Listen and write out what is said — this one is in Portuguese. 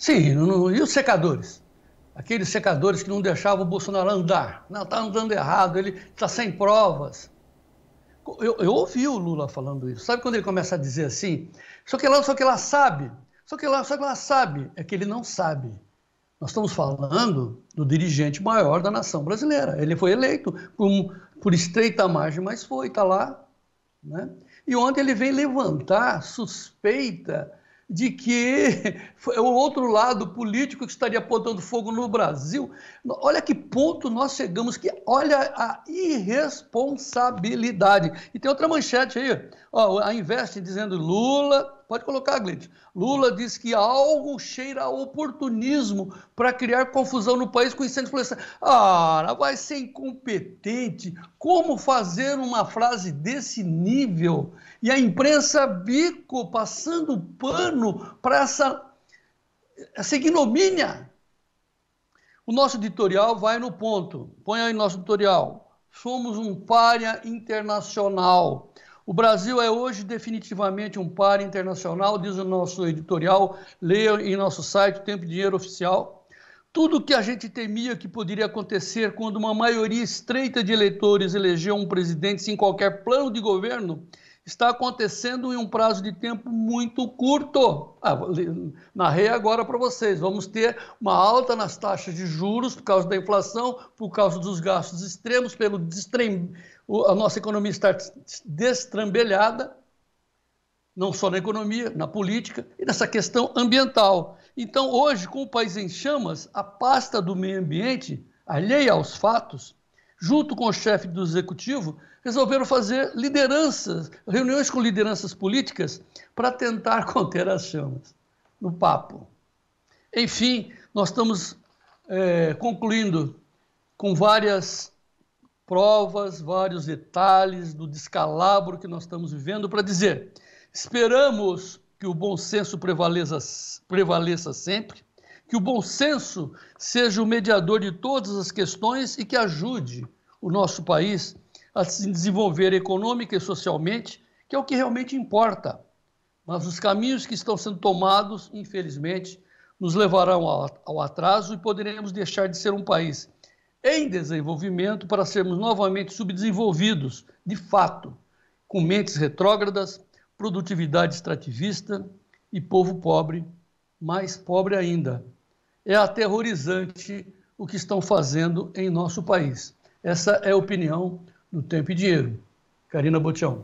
Sim, e os secadores? Aqueles secadores que não deixavam o Bolsonaro andar. Não, está andando errado, ele está sem provas. Eu, eu, ouvi o Lula falando isso. Sabe quando ele começa a dizer assim? Só que lá, só que lá sabe. Só que lá, só que lá sabe. É que ele não sabe. Nós estamos falando do dirigente maior da nação brasileira. Ele foi eleito por, por estreita margem, mas foi, está lá. Né? E ontem ele vem levantar suspeita de que é o outro lado político que estaria botando fogo no Brasil. Olha que ponto nós chegamos, que olha a irresponsabilidade. E tem outra manchete aí, ó, a Investe dizendo Lula Pode colocar, Gleitz. Lula diz que algo cheira a oportunismo para criar confusão no país com incêndio florestal. Ah, vai ser incompetente. Como fazer uma frase desse nível? E a imprensa bico passando pano para essa, essa ignomínia. O nosso editorial vai no ponto. Põe aí nosso editorial. Somos um paria internacional. O Brasil é hoje definitivamente um par internacional, diz o nosso editorial, leia em nosso site Tempo e Dinheiro Oficial. Tudo o que a gente temia que poderia acontecer quando uma maioria estreita de eleitores elegeu um presidente sem qualquer plano de governo está acontecendo em um prazo de tempo muito curto. Ah, narrei agora para vocês. Vamos ter uma alta nas taxas de juros por causa da inflação, por causa dos gastos extremos, pelo destrem... a nossa economia está destrambelhada, não só na economia, na política e nessa questão ambiental. Então, hoje, com o país em chamas, a pasta do meio ambiente, alheia aos fatos, junto com o chefe do executivo, resolveram fazer lideranças, reuniões com lideranças políticas para tentar conter as chamas no papo. Enfim, nós estamos é, concluindo com várias provas, vários detalhes do descalabro que nós estamos vivendo para dizer: esperamos que o bom senso prevaleça, prevaleça sempre, que o bom senso seja o mediador de todas as questões e que ajude o nosso país a se desenvolver econômica e socialmente, que é o que realmente importa. Mas os caminhos que estão sendo tomados, infelizmente, nos levarão ao atraso e poderemos deixar de ser um país em desenvolvimento para sermos novamente subdesenvolvidos, de fato, com mentes retrógradas, produtividade extrativista e povo pobre, mais pobre ainda, é aterrorizante o que estão fazendo em nosso país. Essa é a opinião do Tempo e Dinheiro. Karina Botião.